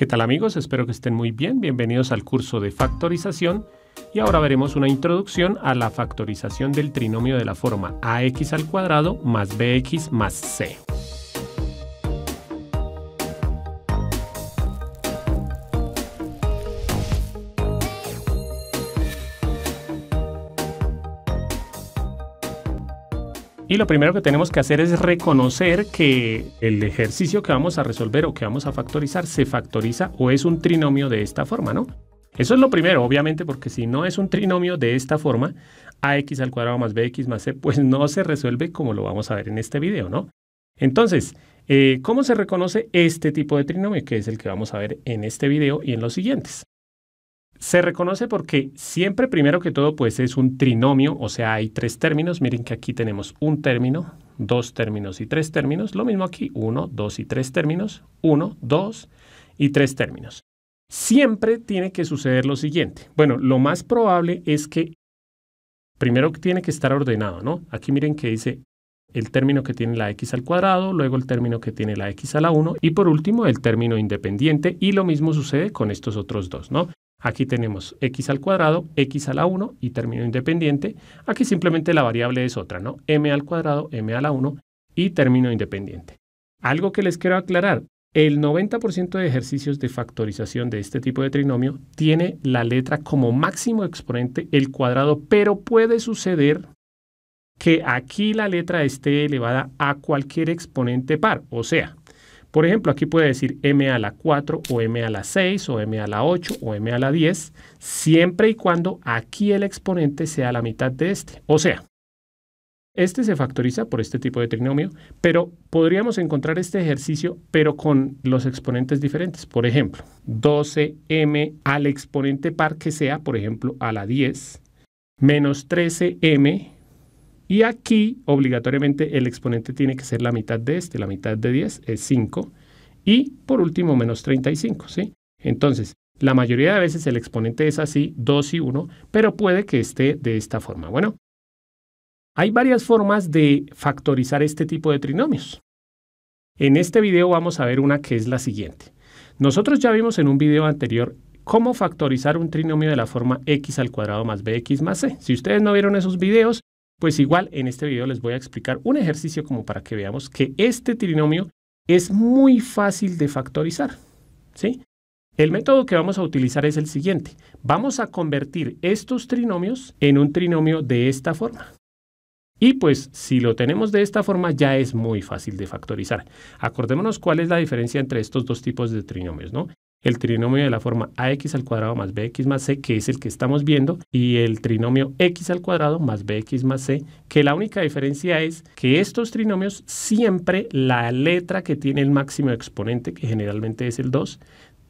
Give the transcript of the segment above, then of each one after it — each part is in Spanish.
¿Qué tal amigos? Espero que estén muy bien. Bienvenidos al curso de factorización y ahora veremos una introducción a la factorización del trinomio de la forma ax al cuadrado más bx más c. Y lo primero que tenemos que hacer es reconocer que el ejercicio que vamos a resolver o que vamos a factorizar se factoriza o es un trinomio de esta forma, ¿no? Eso es lo primero, obviamente, porque si no es un trinomio de esta forma, ax al cuadrado más bx más c, pues no se resuelve como lo vamos a ver en este video, ¿no? Entonces, eh, ¿cómo se reconoce este tipo de trinomio? Que es el que vamos a ver en este video y en los siguientes. Se reconoce porque siempre, primero que todo, pues es un trinomio, o sea, hay tres términos. Miren que aquí tenemos un término, dos términos y tres términos. Lo mismo aquí, uno, dos y tres términos, uno, dos y tres términos. Siempre tiene que suceder lo siguiente. Bueno, lo más probable es que primero tiene que estar ordenado, ¿no? Aquí miren que dice el término que tiene la x al cuadrado, luego el término que tiene la x a la 1 y por último el término independiente y lo mismo sucede con estos otros dos, ¿no? Aquí tenemos x al cuadrado, x a la 1 y término independiente. Aquí simplemente la variable es otra, ¿no? m al cuadrado, m a la 1 y término independiente. Algo que les quiero aclarar, el 90% de ejercicios de factorización de este tipo de trinomio tiene la letra como máximo exponente el cuadrado, pero puede suceder que aquí la letra esté elevada a cualquier exponente par, o sea, por ejemplo, aquí puede decir m a la 4 o m a la 6 o m a la 8 o m a la 10, siempre y cuando aquí el exponente sea la mitad de este. O sea, este se factoriza por este tipo de trinomio, pero podríamos encontrar este ejercicio, pero con los exponentes diferentes. Por ejemplo, 12m al exponente par que sea, por ejemplo, a la 10, menos 13m y aquí, obligatoriamente, el exponente tiene que ser la mitad de este, la mitad de 10 es 5. Y por último, menos 35, ¿sí? Entonces, la mayoría de veces el exponente es así, 2 y 1, pero puede que esté de esta forma. Bueno, hay varias formas de factorizar este tipo de trinomios. En este video vamos a ver una que es la siguiente. Nosotros ya vimos en un video anterior cómo factorizar un trinomio de la forma x al cuadrado más bx más c. Si ustedes no vieron esos videos, pues igual en este video les voy a explicar un ejercicio como para que veamos que este trinomio es muy fácil de factorizar. ¿sí? El método que vamos a utilizar es el siguiente. Vamos a convertir estos trinomios en un trinomio de esta forma. Y pues si lo tenemos de esta forma ya es muy fácil de factorizar. Acordémonos cuál es la diferencia entre estos dos tipos de trinomios, ¿no? el trinomio de la forma ax al cuadrado más bx más c, que es el que estamos viendo, y el trinomio x al cuadrado más bx más c, que la única diferencia es que estos trinomios siempre la letra que tiene el máximo exponente, que generalmente es el 2,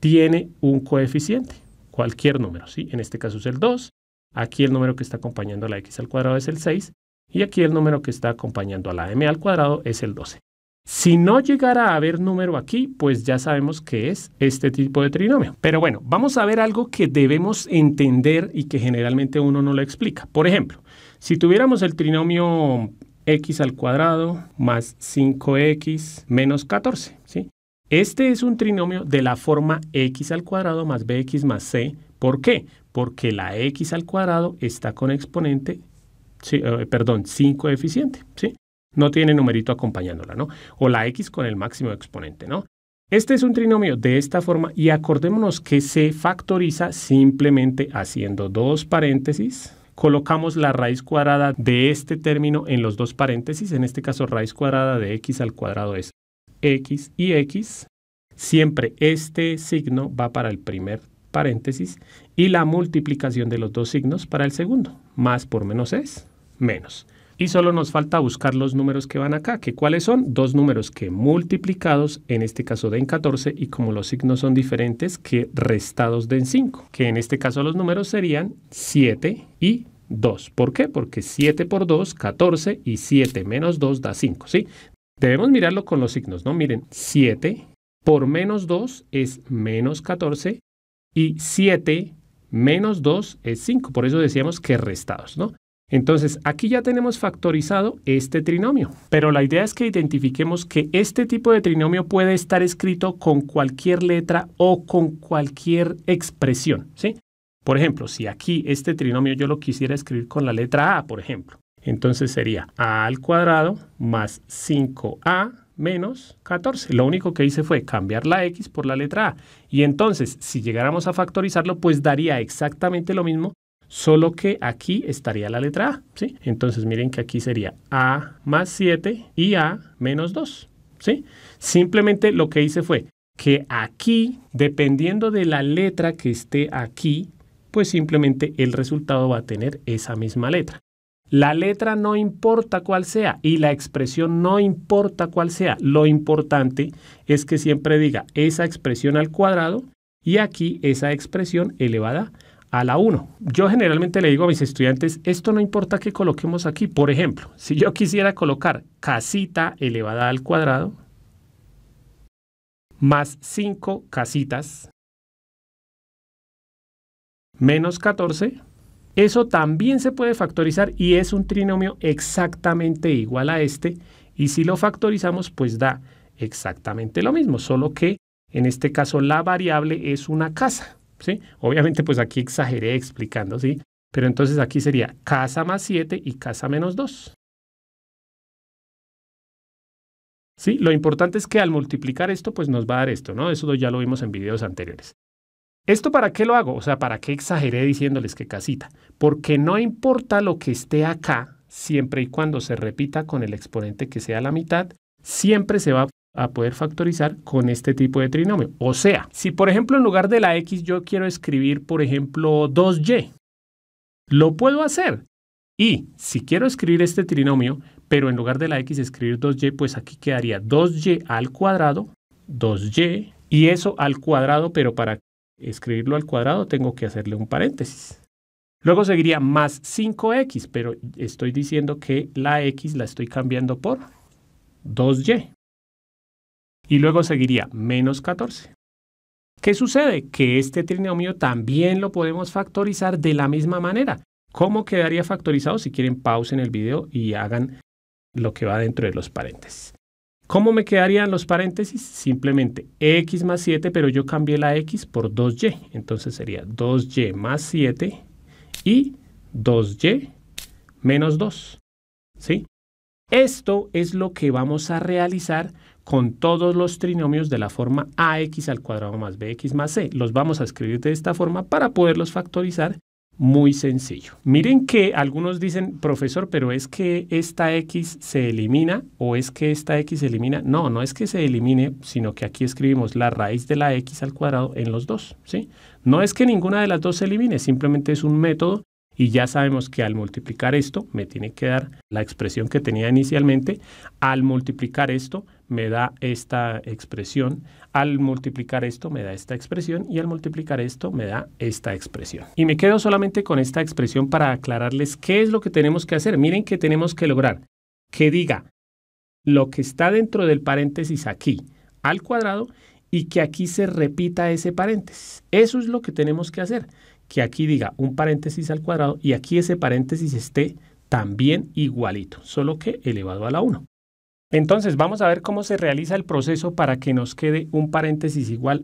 tiene un coeficiente, cualquier número, ¿sí? En este caso es el 2, aquí el número que está acompañando a la x al cuadrado es el 6, y aquí el número que está acompañando a la m al cuadrado es el 12. Si no llegara a haber número aquí, pues ya sabemos que es este tipo de trinomio. Pero bueno, vamos a ver algo que debemos entender y que generalmente uno no lo explica. Por ejemplo, si tuviéramos el trinomio x al cuadrado más 5x menos 14, ¿sí? Este es un trinomio de la forma x al cuadrado más bx más c. ¿Por qué? Porque la x al cuadrado está con exponente, eh, perdón, 5 eficiente, ¿sí? no tiene numerito acompañándola, ¿no? O la x con el máximo exponente, ¿no? Este es un trinomio de esta forma y acordémonos que se factoriza simplemente haciendo dos paréntesis. Colocamos la raíz cuadrada de este término en los dos paréntesis, en este caso raíz cuadrada de x al cuadrado es x y x. Siempre este signo va para el primer paréntesis y la multiplicación de los dos signos para el segundo. Más por menos es menos. Y solo nos falta buscar los números que van acá, que cuáles son dos números que multiplicados, en este caso den 14, y como los signos son diferentes, que restados den 5, que en este caso los números serían 7 y 2. ¿Por qué? Porque 7 por 2, 14, y 7 menos 2 da 5, ¿sí? Debemos mirarlo con los signos, ¿no? Miren, 7 por menos 2 es menos 14, y 7 menos 2 es 5. Por eso decíamos que restados, ¿no? Entonces, aquí ya tenemos factorizado este trinomio, pero la idea es que identifiquemos que este tipo de trinomio puede estar escrito con cualquier letra o con cualquier expresión, ¿sí? Por ejemplo, si aquí este trinomio yo lo quisiera escribir con la letra A, por ejemplo, entonces sería A al cuadrado más 5A menos 14. Lo único que hice fue cambiar la X por la letra A. Y entonces, si llegáramos a factorizarlo, pues daría exactamente lo mismo Solo que aquí estaría la letra A, ¿sí? Entonces miren que aquí sería A más 7 y A menos 2, ¿sí? Simplemente lo que hice fue que aquí, dependiendo de la letra que esté aquí, pues simplemente el resultado va a tener esa misma letra. La letra no importa cuál sea y la expresión no importa cuál sea. Lo importante es que siempre diga esa expresión al cuadrado y aquí esa expresión elevada a a la 1. Yo generalmente le digo a mis estudiantes, esto no importa que coloquemos aquí. Por ejemplo, si yo quisiera colocar casita elevada al cuadrado más 5 casitas menos 14, eso también se puede factorizar y es un trinomio exactamente igual a este. Y si lo factorizamos, pues da exactamente lo mismo, solo que en este caso la variable es una casa. ¿sí? Obviamente, pues aquí exageré explicando, ¿sí? Pero entonces aquí sería casa más 7 y casa menos 2. ¿Sí? Lo importante es que al multiplicar esto, pues nos va a dar esto, ¿no? Eso ya lo vimos en videos anteriores. ¿Esto para qué lo hago? O sea, ¿para qué exageré diciéndoles que casita? Porque no importa lo que esté acá, siempre y cuando se repita con el exponente que sea la mitad, siempre se va a a poder factorizar con este tipo de trinomio. O sea, si por ejemplo en lugar de la x yo quiero escribir por ejemplo 2y, lo puedo hacer. Y si quiero escribir este trinomio, pero en lugar de la x escribir 2y, pues aquí quedaría 2y al cuadrado, 2y, y eso al cuadrado, pero para escribirlo al cuadrado tengo que hacerle un paréntesis. Luego seguiría más 5x, pero estoy diciendo que la x la estoy cambiando por 2y y luego seguiría menos 14. ¿Qué sucede? Que este trinomio también lo podemos factorizar de la misma manera. ¿Cómo quedaría factorizado? Si quieren, pausen el video y hagan lo que va dentro de los paréntesis. ¿Cómo me quedarían los paréntesis? Simplemente x más 7, pero yo cambié la x por 2y. Entonces sería 2y más 7 y 2y menos 2. ¿Sí? Esto es lo que vamos a realizar con todos los trinomios de la forma ax al cuadrado más bx más c. Los vamos a escribir de esta forma para poderlos factorizar muy sencillo. Miren que algunos dicen, profesor, pero es que esta x se elimina o es que esta x se elimina. No, no es que se elimine, sino que aquí escribimos la raíz de la x al cuadrado en los dos. ¿sí? No es que ninguna de las dos se elimine, simplemente es un método y ya sabemos que al multiplicar esto me tiene que dar la expresión que tenía inicialmente. Al multiplicar esto me da esta expresión, al multiplicar esto me da esta expresión y al multiplicar esto me da esta expresión. Y me quedo solamente con esta expresión para aclararles qué es lo que tenemos que hacer. Miren que tenemos que lograr que diga lo que está dentro del paréntesis aquí al cuadrado y que aquí se repita ese paréntesis. Eso es lo que tenemos que hacer, que aquí diga un paréntesis al cuadrado y aquí ese paréntesis esté también igualito, solo que elevado a la 1. Entonces, vamos a ver cómo se realiza el proceso para que nos quede un paréntesis igual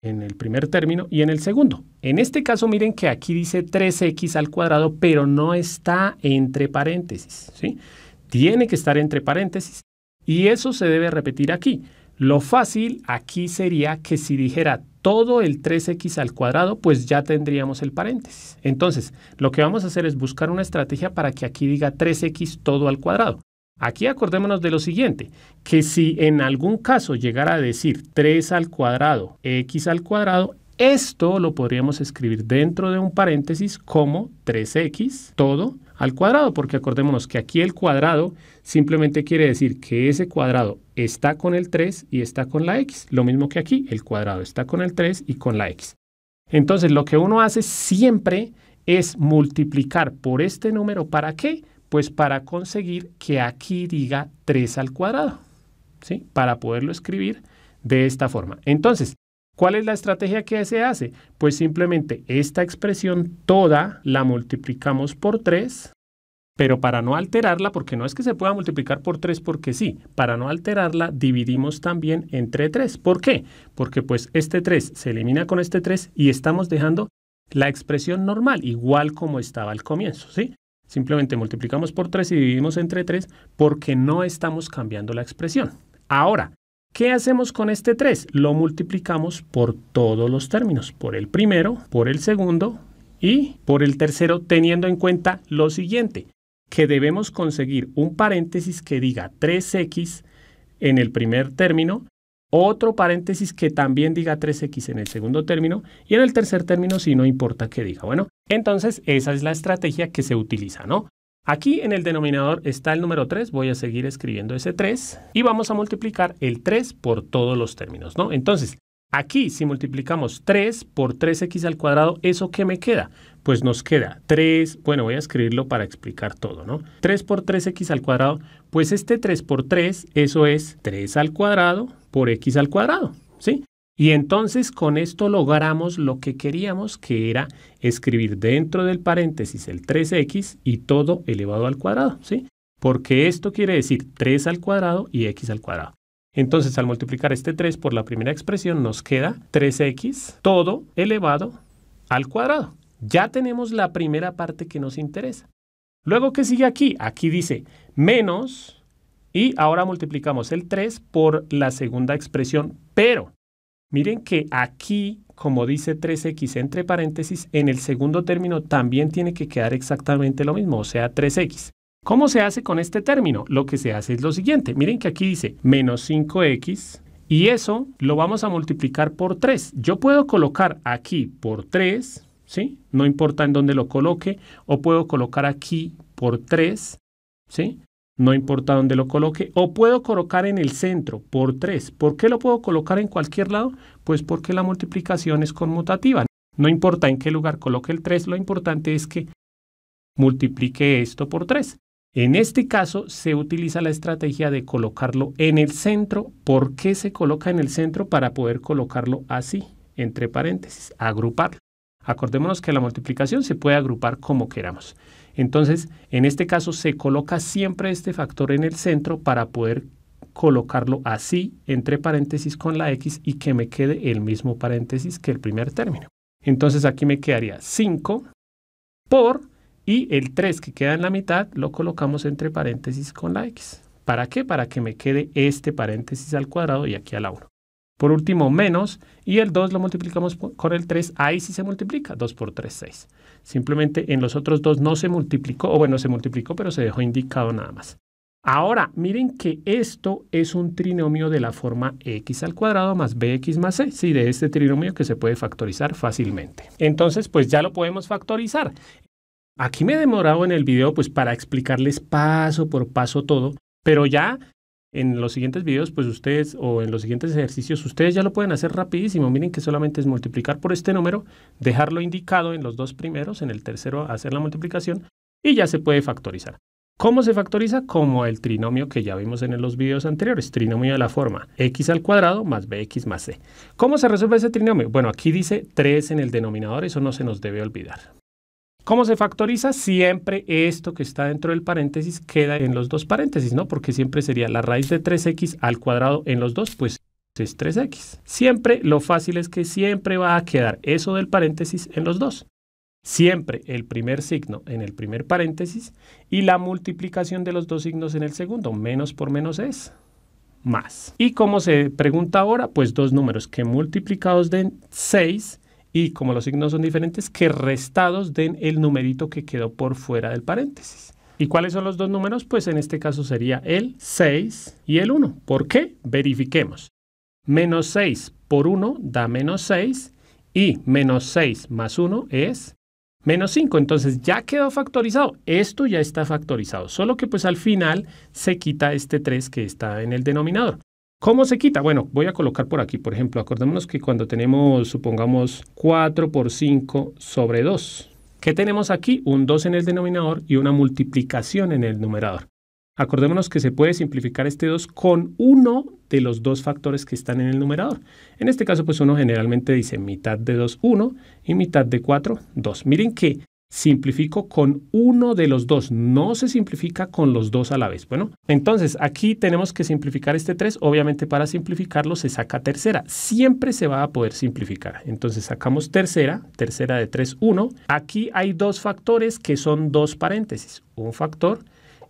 en el primer término y en el segundo. En este caso, miren que aquí dice 3x al cuadrado, pero no está entre paréntesis, ¿sí? Tiene que estar entre paréntesis y eso se debe repetir aquí. Lo fácil aquí sería que si dijera todo el 3x al cuadrado, pues ya tendríamos el paréntesis. Entonces, lo que vamos a hacer es buscar una estrategia para que aquí diga 3x todo al cuadrado. Aquí acordémonos de lo siguiente, que si en algún caso llegara a decir 3 al cuadrado, x al cuadrado, esto lo podríamos escribir dentro de un paréntesis como 3x, todo al cuadrado, porque acordémonos que aquí el cuadrado simplemente quiere decir que ese cuadrado está con el 3 y está con la x, lo mismo que aquí, el cuadrado está con el 3 y con la x. Entonces lo que uno hace siempre es multiplicar por este número, ¿para qué? Pues para conseguir que aquí diga 3 al cuadrado, ¿sí? Para poderlo escribir de esta forma. Entonces, ¿cuál es la estrategia que se hace? Pues simplemente esta expresión toda la multiplicamos por 3, pero para no alterarla, porque no es que se pueda multiplicar por 3 porque sí, para no alterarla dividimos también entre 3. ¿Por qué? Porque pues este 3 se elimina con este 3 y estamos dejando la expresión normal, igual como estaba al comienzo, ¿sí? Simplemente multiplicamos por 3 y dividimos entre 3 porque no estamos cambiando la expresión. Ahora, ¿qué hacemos con este 3? Lo multiplicamos por todos los términos, por el primero, por el segundo y por el tercero, teniendo en cuenta lo siguiente, que debemos conseguir un paréntesis que diga 3x en el primer término, otro paréntesis que también diga 3x en el segundo término y en el tercer término si no importa que diga. Bueno, entonces, esa es la estrategia que se utiliza, ¿no? Aquí en el denominador está el número 3, voy a seguir escribiendo ese 3 y vamos a multiplicar el 3 por todos los términos, ¿no? Entonces, aquí si multiplicamos 3 por 3x al cuadrado, ¿eso qué me queda? Pues nos queda 3, bueno, voy a escribirlo para explicar todo, ¿no? 3 por 3x al cuadrado, pues este 3 por 3, eso es 3 al cuadrado por x al cuadrado, ¿sí? Y entonces con esto logramos lo que queríamos, que era escribir dentro del paréntesis el 3x y todo elevado al cuadrado, ¿sí? Porque esto quiere decir 3 al cuadrado y x al cuadrado. Entonces al multiplicar este 3 por la primera expresión nos queda 3x todo elevado al cuadrado. Ya tenemos la primera parte que nos interesa. Luego, ¿qué sigue aquí? Aquí dice menos y ahora multiplicamos el 3 por la segunda expresión, pero Miren que aquí, como dice 3x entre paréntesis, en el segundo término también tiene que quedar exactamente lo mismo, o sea, 3x. ¿Cómo se hace con este término? Lo que se hace es lo siguiente. Miren que aquí dice menos 5x y eso lo vamos a multiplicar por 3. Yo puedo colocar aquí por 3, ¿sí? No importa en dónde lo coloque, o puedo colocar aquí por 3, ¿sí? no importa dónde lo coloque, o puedo colocar en el centro por 3. ¿Por qué lo puedo colocar en cualquier lado? Pues porque la multiplicación es conmutativa. No importa en qué lugar coloque el 3, lo importante es que multiplique esto por 3. En este caso se utiliza la estrategia de colocarlo en el centro. ¿Por qué se coloca en el centro? Para poder colocarlo así, entre paréntesis, agruparlo. Acordémonos que la multiplicación se puede agrupar como queramos. Entonces, en este caso se coloca siempre este factor en el centro para poder colocarlo así, entre paréntesis con la x, y que me quede el mismo paréntesis que el primer término. Entonces aquí me quedaría 5 por, y el 3 que queda en la mitad lo colocamos entre paréntesis con la x. ¿Para qué? Para que me quede este paréntesis al cuadrado y aquí a la 1. Por último, menos, y el 2 lo multiplicamos con el 3, ahí sí se multiplica, 2 por 3, 6. Simplemente en los otros dos no se multiplicó, o bueno, se multiplicó, pero se dejó indicado nada más. Ahora, miren que esto es un trinomio de la forma x al cuadrado más bx más c, sí, de este trinomio que se puede factorizar fácilmente. Entonces, pues ya lo podemos factorizar. Aquí me he demorado en el video pues para explicarles paso por paso todo, pero ya en los siguientes videos, pues ustedes o en los siguientes ejercicios, ustedes ya lo pueden hacer rapidísimo. Miren que solamente es multiplicar por este número, dejarlo indicado en los dos primeros, en el tercero hacer la multiplicación y ya se puede factorizar. ¿Cómo se factoriza? Como el trinomio que ya vimos en los videos anteriores, trinomio de la forma x al cuadrado más bx más c. ¿Cómo se resuelve ese trinomio? Bueno, aquí dice 3 en el denominador, eso no se nos debe olvidar. ¿Cómo se factoriza? Siempre esto que está dentro del paréntesis queda en los dos paréntesis, ¿no? Porque siempre sería la raíz de 3x al cuadrado en los dos, pues es 3x. Siempre lo fácil es que siempre va a quedar eso del paréntesis en los dos. Siempre el primer signo en el primer paréntesis y la multiplicación de los dos signos en el segundo. Menos por menos es más. ¿Y cómo se pregunta ahora? Pues dos números que multiplicados den 6 y como los signos son diferentes, que restados den el numerito que quedó por fuera del paréntesis. ¿Y cuáles son los dos números? Pues en este caso sería el 6 y el 1. ¿Por qué? Verifiquemos. Menos 6 por 1 da menos 6 y menos 6 más 1 es menos 5. Entonces ya quedó factorizado. Esto ya está factorizado. Solo que pues al final se quita este 3 que está en el denominador. ¿Cómo se quita? Bueno, voy a colocar por aquí, por ejemplo, acordémonos que cuando tenemos, supongamos, 4 por 5 sobre 2, ¿qué tenemos aquí? Un 2 en el denominador y una multiplicación en el numerador. Acordémonos que se puede simplificar este 2 con uno de los dos factores que están en el numerador. En este caso, pues uno generalmente dice mitad de 2, 1 y mitad de 4, 2. Miren que simplifico con uno de los dos, no se simplifica con los dos a la vez. Bueno, entonces aquí tenemos que simplificar este 3, obviamente para simplificarlo se saca tercera, siempre se va a poder simplificar. Entonces sacamos tercera, tercera de 3, 1. Aquí hay dos factores que son dos paréntesis, un factor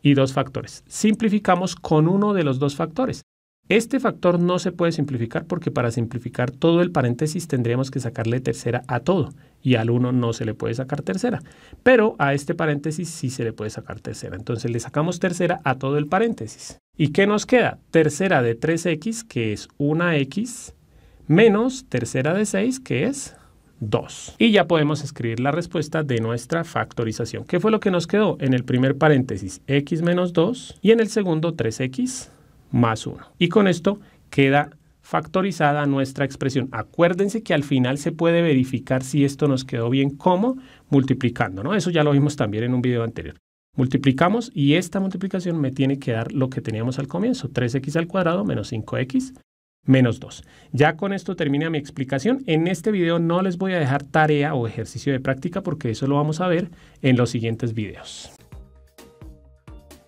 y dos factores. Simplificamos con uno de los dos factores. Este factor no se puede simplificar porque para simplificar todo el paréntesis tendríamos que sacarle tercera a todo y al 1 no se le puede sacar tercera, pero a este paréntesis sí se le puede sacar tercera. Entonces le sacamos tercera a todo el paréntesis. ¿Y qué nos queda? Tercera de 3x, que es 1x, menos tercera de 6, que es 2. Y ya podemos escribir la respuesta de nuestra factorización. ¿Qué fue lo que nos quedó? En el primer paréntesis, x menos 2 y en el segundo 3x más 1. Y con esto queda factorizada nuestra expresión. Acuérdense que al final se puede verificar si esto nos quedó bien como multiplicando, ¿no? Eso ya lo vimos también en un video anterior. Multiplicamos y esta multiplicación me tiene que dar lo que teníamos al comienzo, 3x al cuadrado menos 5x menos 2. Ya con esto termina mi explicación. En este video no les voy a dejar tarea o ejercicio de práctica porque eso lo vamos a ver en los siguientes videos.